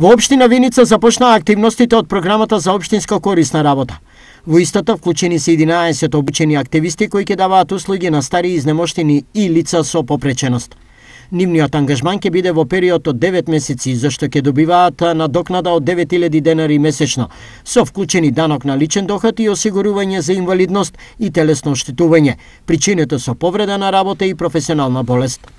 Во Обштина Виница започнаа активностите од програмата за обштинска корисна работа. Во истата вклучени се 11 обучени активисти кои ќе даваат услуги на стари изнемоштени и лица со попреченост. Нивниот ангажман ќе биде во период од 9 месеци, зашто ќе добиваат надокнада од 9000 денари месечно, со вклучени данок на личен доход и осигурување за инвалидност и телесно оштетување, причините со повреда на работа и професионална болест.